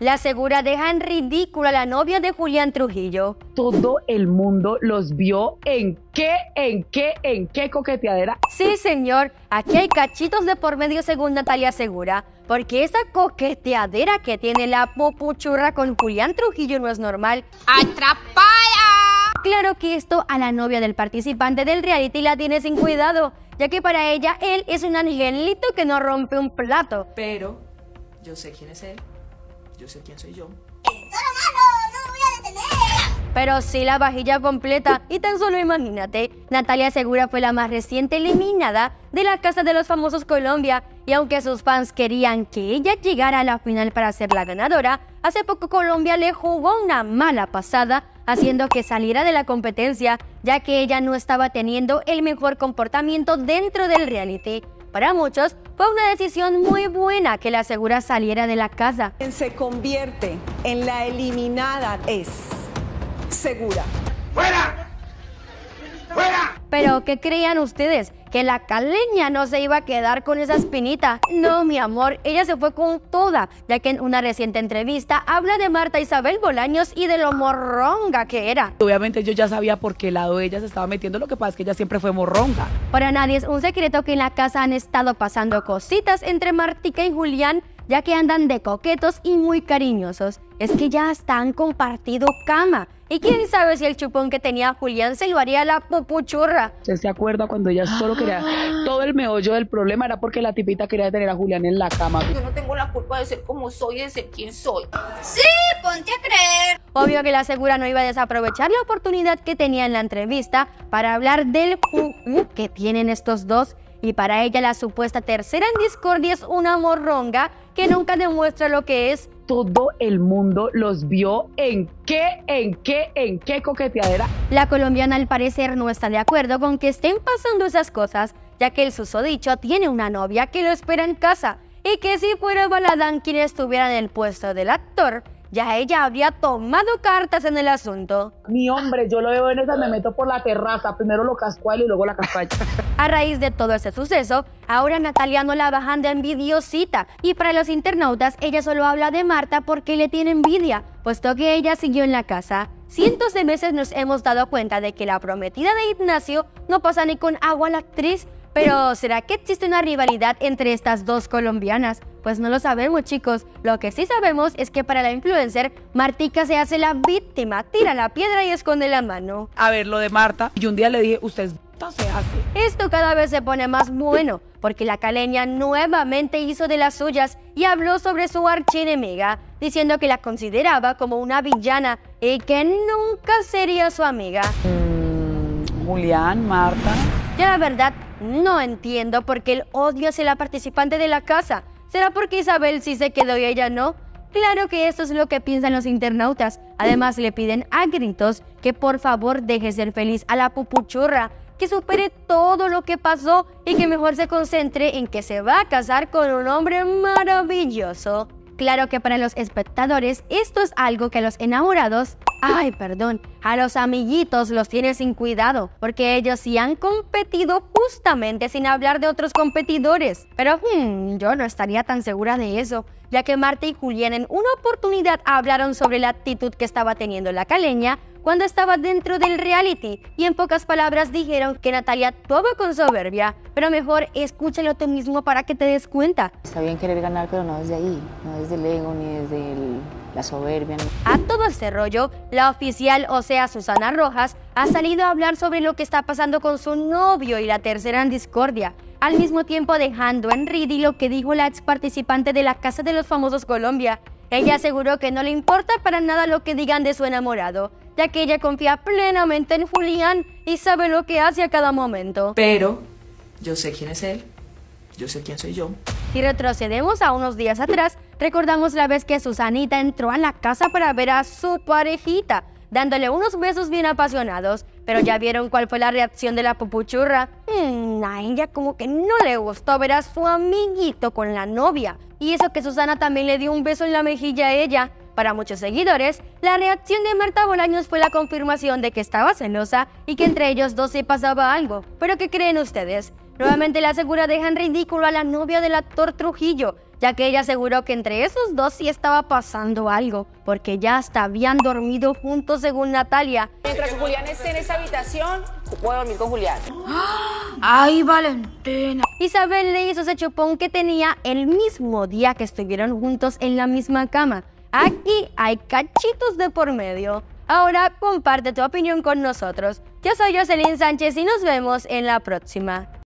La segura deja en ridícula a la novia de Julián Trujillo. Todo el mundo los vio en qué, en qué, en qué coqueteadera. Sí, señor. Aquí hay cachitos de por medio según Natalia Segura. Porque esa coqueteadera que tiene la popuchurra con Julián Trujillo no es normal. ¡Atrapada! Claro que esto a la novia del participante del reality la tiene sin cuidado, ya que para ella él es un angelito que no rompe un plato. Pero yo sé quién es él. Yo sé quién soy yo. Pero sí la vajilla completa. Y tan solo imagínate, Natalia Segura fue la más reciente eliminada de la Casa de los Famosos Colombia. Y aunque sus fans querían que ella llegara a la final para ser la ganadora, hace poco Colombia le jugó una mala pasada, haciendo que saliera de la competencia, ya que ella no estaba teniendo el mejor comportamiento dentro del reality. Para muchos, fue una decisión muy buena que la segura saliera de la casa. Se convierte en la eliminada es segura. ¡Fuera! ¡Fuera! Pero, ¿qué creían ustedes? que la caleña no se iba a quedar con esa espinita. No, mi amor, ella se fue con toda, ya que en una reciente entrevista habla de Marta Isabel Bolaños y de lo morronga que era. Obviamente yo ya sabía por qué lado ella se estaba metiendo, lo que pasa es que ella siempre fue morronga. Para nadie es un secreto que en la casa han estado pasando cositas entre Martica y Julián, ya que andan de coquetos y muy cariñosos. Es que ya están compartido cama. Y quién sabe si el chupón que tenía Julián se lo haría la pupuchurra. ¿Se se acuerda cuando ella solo quería... Todo el meollo del problema era porque la tipita quería tener a Julián en la cama. Yo no tengo la culpa de ser como soy y de ser quien soy. ¡Sí! ¡Ponte a creer! Obvio que la segura no iba a desaprovechar la oportunidad que tenía en la entrevista para hablar del que tienen estos dos y para ella la supuesta tercera en discordia es una morronga que nunca demuestra lo que es. Todo el mundo los vio en qué, en qué, en qué coqueteadera. La colombiana al parecer no está de acuerdo con que estén pasando esas cosas, ya que el susodicho tiene una novia que lo espera en casa y que si fuera Baladán quien estuviera en el puesto del actor, ya ella había tomado cartas en el asunto. Mi hombre, yo lo veo en esa, me meto por la terraza, primero lo cascual y luego la cascual. A raíz de todo ese suceso, ahora Natalia no la bajan de envidiosita y para los internautas ella solo habla de Marta porque le tiene envidia, puesto que ella siguió en la casa. Cientos de meses nos hemos dado cuenta de que la prometida de Ignacio no pasa ni con agua la actriz pero ¿será que existe una rivalidad entre estas dos colombianas? Pues no lo sabemos chicos. Lo que sí sabemos es que para la influencer, Martica se hace la víctima, tira la piedra y esconde la mano. A ver, lo de Marta, y un día le dije, usted es se hace. Esto cada vez se pone más bueno, porque la caleña nuevamente hizo de las suyas y habló sobre su archienemiga, diciendo que la consideraba como una villana y que nunca sería su amiga. Mm, Julián, Marta. Ya la verdad no entiendo por qué el odio hacia la participante de la casa. ¿Será porque Isabel sí se quedó y ella no? Claro que esto es lo que piensan los internautas. Además, le piden a gritos que por favor deje ser feliz a la pupuchurra, que supere todo lo que pasó y que mejor se concentre en que se va a casar con un hombre maravilloso. Claro que para los espectadores esto es algo que a los enamorados ay, perdón, a los amiguitos los tienes sin cuidado, porque ellos sí han competido justamente sin hablar de otros competidores. Pero hmm, yo no estaría tan segura de eso, ya que Marta y Julián en una oportunidad hablaron sobre la actitud que estaba teniendo la caleña cuando estaba dentro del reality y en pocas palabras dijeron que Natalia tuvo con soberbia, pero mejor escúchalo tú mismo para que te des cuenta. Está bien querer ganar, pero no desde ahí, no desde el ego ni desde el soberbia. A todo este rollo, la oficial, o sea, Susana Rojas, ha salido a hablar sobre lo que está pasando con su novio y la tercera en discordia, al mismo tiempo dejando en ridículo lo que dijo la ex participante de la Casa de los Famosos Colombia. Ella aseguró que no le importa para nada lo que digan de su enamorado, ya que ella confía plenamente en Julián y sabe lo que hace a cada momento. Pero yo sé quién es él, yo sé quién soy yo. Si retrocedemos a unos días atrás, recordamos la vez que Susanita entró a la casa para ver a su parejita, dándole unos besos bien apasionados. Pero ya vieron cuál fue la reacción de la pupuchurra. Mm, a ella como que no le gustó ver a su amiguito con la novia. Y eso que Susana también le dio un beso en la mejilla a ella. Para muchos seguidores, la reacción de Marta Bolaños fue la confirmación de que estaba celosa y que entre ellos dos se pasaba algo. ¿Pero qué creen ustedes? Nuevamente la asegura dejan ridículo a la novia del actor Trujillo, ya que ella aseguró que entre esos dos sí estaba pasando algo, porque ya hasta habían dormido juntos según Natalia. Mientras Julián esté en esa habitación, puedo dormir con Julián. ¡Ay, Valentina! Isabel le hizo ese chupón que tenía el mismo día que estuvieron juntos en la misma cama. Aquí hay cachitos de por medio. Ahora comparte tu opinión con nosotros. Yo soy Jocelyn Sánchez y nos vemos en la próxima.